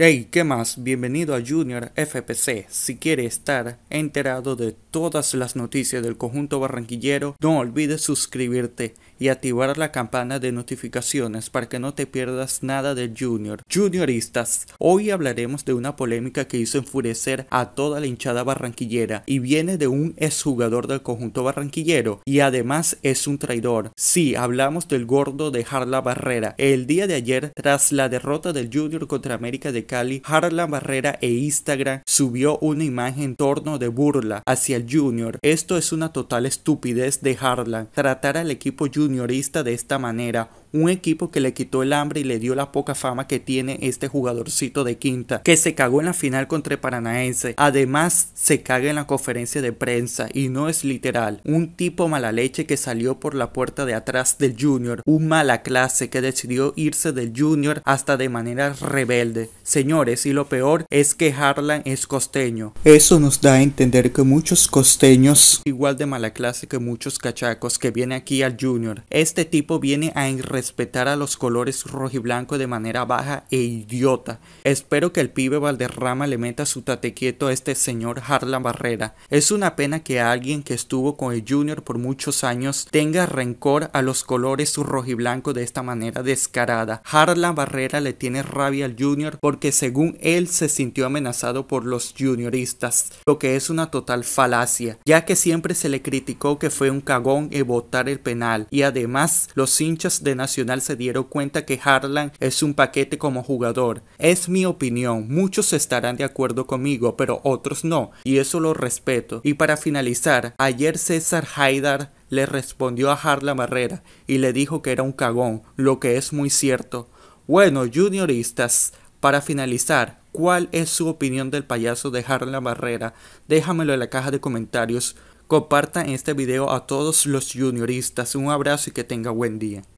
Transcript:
Hey, ¿qué más? Bienvenido a Junior FPC. Si quiere estar enterado de todas las noticias del conjunto barranquillero, no olvides suscribirte y activar la campana de notificaciones para que no te pierdas nada del Junior. Junioristas, hoy hablaremos de una polémica que hizo enfurecer a toda la hinchada barranquillera y viene de un exjugador del conjunto barranquillero y además es un traidor. Sí, hablamos del gordo de Harla Barrera. El día de ayer, tras la derrota del Junior contra América de Cali, Harlan Barrera e Instagram subió una imagen en torno de burla hacia el Junior. Esto es una total estupidez de Harlan. Tratar al equipo juniorista de esta manera, un equipo que le quitó el hambre y le dio la poca fama que tiene este jugadorcito de quinta, que se cagó en la final contra Paranaense. Además, se caga en la conferencia de prensa y no es literal. Un tipo mala leche que salió por la puerta de atrás del Junior, un mala clase que decidió irse del Junior hasta de manera rebelde. Señores, y lo peor es que Harlan es costeño. Eso nos da a entender que muchos costeños, igual de mala clase que muchos cachacos que viene aquí al Junior, este tipo viene a enredar respetar a los colores rojo y blanco de manera baja e idiota. Espero que el pibe Valderrama le meta su tatequieto a este señor Harlan Barrera. Es una pena que alguien que estuvo con el Junior por muchos años tenga rencor a los colores rojo y blanco de esta manera descarada. Harlan Barrera le tiene rabia al Junior porque según él se sintió amenazado por los junioristas, lo que es una total falacia, ya que siempre se le criticó que fue un cagón y votar el penal y además los hinchas de Nacional se dieron cuenta que Harlan es un paquete como jugador. Es mi opinión, muchos estarán de acuerdo conmigo, pero otros no, y eso lo respeto. Y para finalizar, ayer César Haidar le respondió a Harlan Barrera y le dijo que era un cagón, lo que es muy cierto. Bueno, junioristas, para finalizar, ¿cuál es su opinión del payaso de Harlan Barrera? Déjamelo en la caja de comentarios. Compartan este video a todos los junioristas. Un abrazo y que tenga buen día.